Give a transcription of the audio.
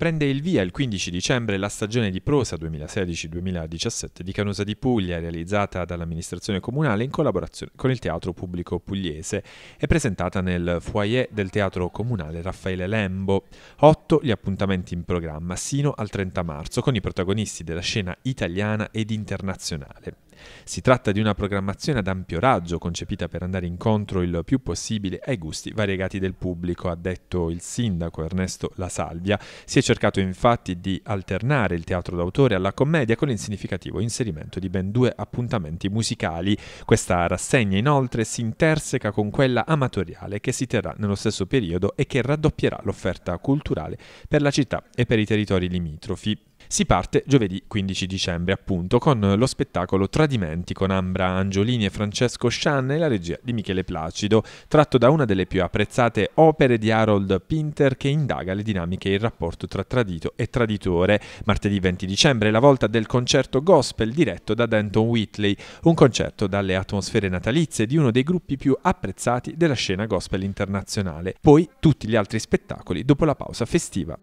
prende il via il 15 dicembre la stagione di prosa 2016-2017 di Canosa di Puglia, realizzata dall'amministrazione comunale in collaborazione con il Teatro Pubblico Pugliese e presentata nel foyer del Teatro Comunale Raffaele Lembo. Otto gli appuntamenti in programma sino al 30 marzo con i protagonisti della scena italiana ed internazionale. Si tratta di una programmazione ad ampio raggio, concepita per andare incontro il più possibile ai gusti variegati del pubblico, ha detto il sindaco Ernesto La Salvia. Si è cercato infatti di alternare il teatro d'autore alla commedia con il significativo inserimento di ben due appuntamenti musicali. Questa rassegna inoltre si interseca con quella amatoriale che si terrà nello stesso periodo e che raddoppierà l'offerta culturale per la città e per i territori limitrofi. Si parte giovedì 15 dicembre, appunto, con lo spettacolo Tradimenti con Ambra Angiolini e Francesco Scianna e la regia di Michele Placido, tratto da una delle più apprezzate opere di Harold Pinter che indaga le dinamiche e il rapporto tra tradito e traditore. Martedì 20 dicembre è la volta del concerto gospel diretto da Denton Whitley, un concerto dalle atmosfere natalizie di uno dei gruppi più apprezzati della scena gospel internazionale. Poi tutti gli altri spettacoli dopo la pausa festiva.